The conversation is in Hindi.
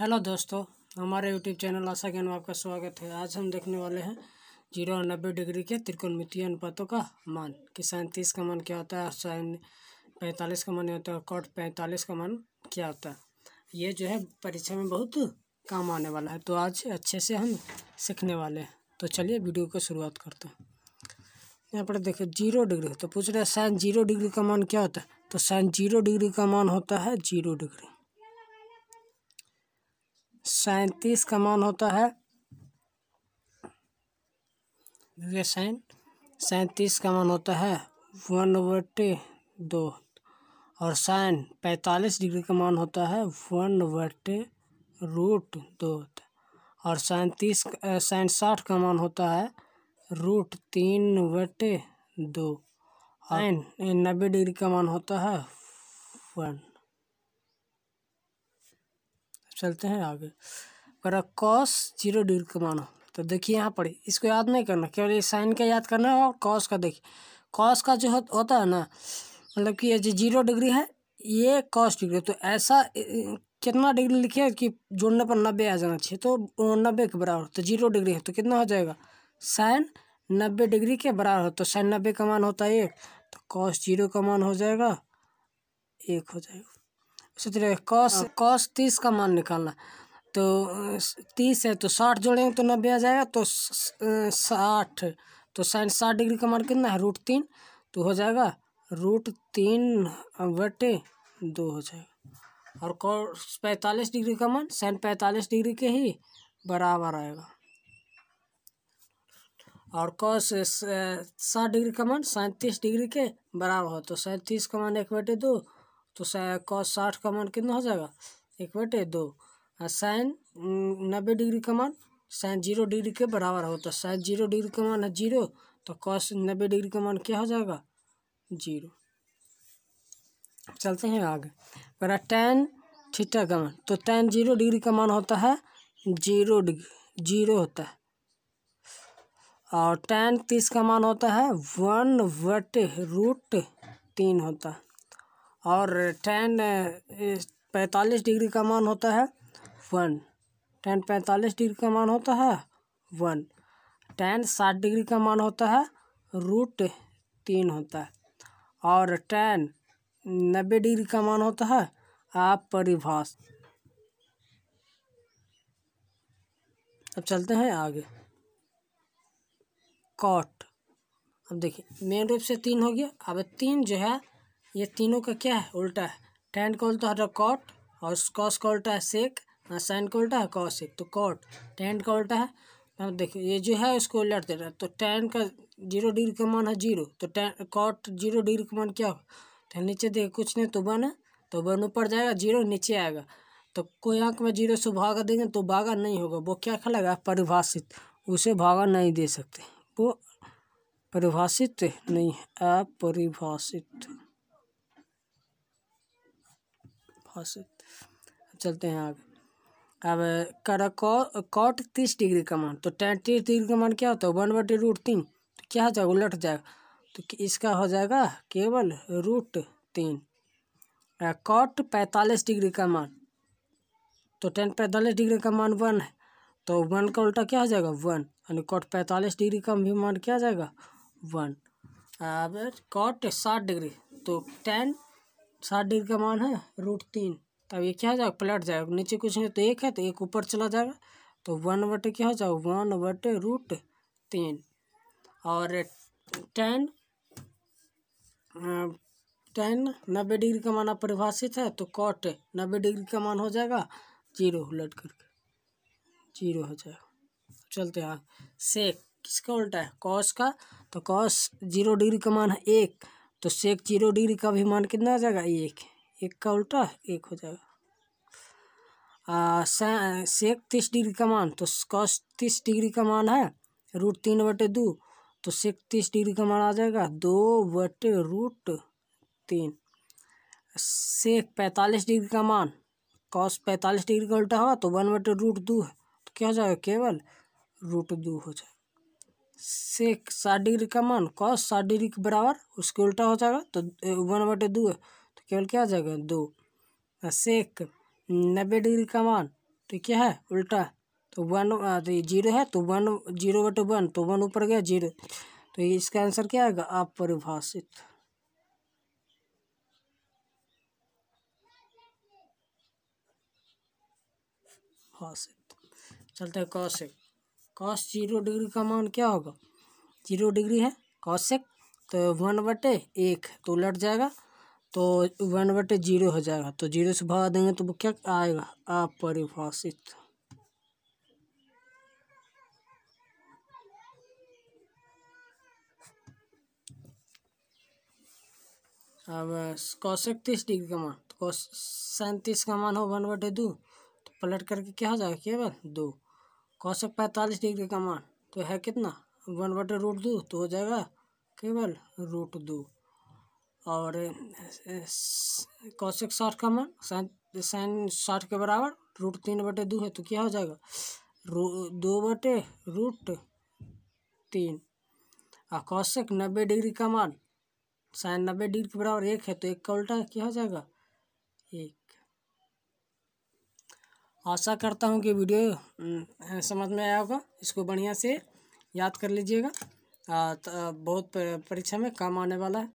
हेलो दोस्तों हमारे यूट्यूब चैनल आशा ज्ञान में आपका स्वागत है आज हम देखने वाले हैं जीरो और नब्बे डिग्री के त्रिकोणमितीय अनुपातों का मान कि सैंतीस तीस का मान क्या होता है और साइन पैंतालीस का मान होता है और कॉट पैंतालीस का मान क्या होता है ये जो है परीक्षा में बहुत काम आने वाला है तो आज अच्छे से हम सीखने वाले हैं तो चलिए वीडियो को शुरुआत करते हैं यहाँ पर देखिए जीरो डिग्री तो पूछ रहे हैं साइन जीरो डिग्री का मान क्या होता है तो साइन जीरो डिग्री का मान होता है जीरो डिग्री सैंतीस का मान होता है साइन सैन सैंतीस का मान होता है वन वटे दो और साइन पैंतालीस डिग्री का मान होता है वन वटे रूट दो और सैंतीस साइन साठ का मान होता है रूट तीन वटे दो हाँ। साइन नब्बे डिग्री का मान होता है वन चलते हैं आगे करा कॉस जीरो डिग्री का मान तो देखिए यहाँ पर इसको याद नहीं करना केवल ये साइन का याद करना है और कॉस का देखिए कॉस का जो होता है ना मतलब कि ये जो जीरो डिग्री है ये कॉस डिग्री तो ऐसा कितना डिग्री लिखे कि जोड़ने पर नब्बे आ जाना चाहिए तो नब्बे के बराबर तो जीरो डिग्री है तो कितना हो जाएगा साइन नब्बे डिग्री के बराबर हो तो साइन नब्बे का मान होता है एक तो कॉस जीरो का मान हो जाएगा एक हो जाएगा सोच रहे कॉस कॉस तीस का मान निकालना तो तीस है तो साठ जोड़ेंगे तो नब्बे आ जाएगा तो साठ तो साइन साठ डिग्री का मान कितना है रूट तीन तो हो जाएगा रूट तीन बटे दो हो जाएगा और कॉस पैंतालीस डिग्री का मान साइन पैंतालीस डिग्री के ही बराबर आएगा और कॉस साठ डिग्री का मान सैंतीस डिग्री के बराबर हो तो सैंतीस का मान एक बटे दो तो कॉस साठ का मान कितना हो जाएगा एक बटे दो और साइन नब्बे डिग्री का मान साइन जीरो डिग्री के बराबर हो तो साइन जीरो डिग्री का मान है जीरो तो कॉस नब्बे डिग्री का मान क्या हो जाएगा जीरो चलते हैं आगे बड़ा टेन थीटा का मान तो टेन जीरो डिग्री का मान होता है जीरो डिग्री जीरो होता है और टेन तीस का मान होता है वन वट रूट तीन होता है और टेन पैंतालीस डिग्री का मान होता है वन टेन पैंतालीस डिग्री का मान होता है वन टेन साठ डिग्री का मान होता है रूट तीन होता है और टेन नब्बे डिग्री का मान होता है आप परिभाष अब चलते हैं आगे कॉट अब देखिए मेन रूप से तीन हो गया अब तीन जो है ये तीनों का क्या है उल्टा है टेन का उल्टा होता है कॉट और कॉस का उल्टा है सेक साइन का उल्टा है कॉस एक तो कॉट टेन का उल्टा है अब देखिए ये जो है उसको उलट दे रहा है तो टेन का जीरो डिग्री का मान है जीरो तो टेन कॉट जीरो डिग्री का मान क्या होगा तो नीचे देखिए कुछ नहीं तो बन तो बन ऊपर जाएगा जीरो नीचे आएगा तो कोई अंक में जीरो से भागा देंगे तो भागा नहीं होगा वो क्या कहलाएगा परिभाषित उसे भागा नहीं दे सकते वो परिभाषित नहीं है अपरिभाषित औसत चलते हैं आगे अब कराकौ कॉट तीस डिग्री का मान तो टेन तीस डिग्री का मान क्या होता है वन बटी रूट तीन तो क्या हो जाएगा उलट जाएगा तो इसका हो जाएगा केवल रूट तीन कॉट पैंतालीस डिग्री का मान तो टेन पैंतालीस डिग्री का मान वन है तो वन का उल्टा क्या हो जाएगा वन यानी कॉट पैंतालीस डिग्री का भी मान क्या जाएगा वन अब कॉट साठ डिग्री तो टेन साठ डिग्री का मान है रूट तीन तब ये क्या हो जाएगा पलट जाएगा नीचे कुछ नहीं तो एक है तो एक ऊपर चला जाएगा तो वन बटे क्या हो जाएगा वन बटे रूट तीन और टेन टेन नब्बे डिग्री का मान परिभाषित है तो कॉट नब्बे डिग्री का मान हो जाएगा जीरो उलट करके जीरो हो जाएगा चलते हैं सेक किसका उल्टा है कॉस का तो कॉस जीरो डिग्री का मान है एक तो सेक जीरो डिग्री का भी मान कितना आ जाएगा एक एक का उल्टा एक हो जाएगा आ, सेक तीस डिग्री का मान तो कॉस तीस डिग्री का मान है रूट तीन बटे दो तो सेक तीस डिग्री का मान आ जाएगा दो बटे रूट तीन सेक पैंतालीस डिग्री का मान कॉस पैंतालीस डिग्री का उल्टा होगा तो वन बटे रूट दो है तो क्या हो जाएगा केवल रूट दो हो जाएगा सेक साठ डिग्री का मान कॉस साठ डिग्री के बराबर उसके उल्टा हो जाएगा तो वन बटे दो तो केवल क्या आ जाएगा दो सेक नब्बे डिग्री का मान तो क्या है उल्टा तो वन तो जीरो है तो वन जीरो बटे वन तो वन ऊपर गया जीरो तो इसका आंसर क्या आएगा आप परिभाषित चलते हैं कौशिक कॉस जीरो डिग्री का मान क्या होगा जीरो डिग्री है कॉसेक तो वन बटे एक तो उलट जाएगा तो वन बटे जीरो हो जाएगा तो जीरो से भाग देंगे तो वो क्या आएगा अपरिभाषित अब कौशिक तीस डिग्री का मान तो सैंतीस का मान हो वन बटे दो तो पलट करके क्या हो जाएगा केवल दो कौशक पैंतालीस डिग्री का मान तो है कितना वन बटे रूट दो तो हो जाएगा केवल रूट दो और कौशिक साठ का मान साइन साइन साठ के बराबर रूट तीन बटे दो है तो क्या हो जाएगा रू दो बटे रूट तीन और कौशिक नब्बे डिग्री का मान साइन नब्बे डिग्री के बराबर एक है तो एक का उल्टा क्या हो जाएगा एक आशा करता हूँ कि वीडियो हम्म, समझ में आया होगा इसको बढ़िया से याद कर लीजिएगा बहुत परीक्षा में काम आने वाला है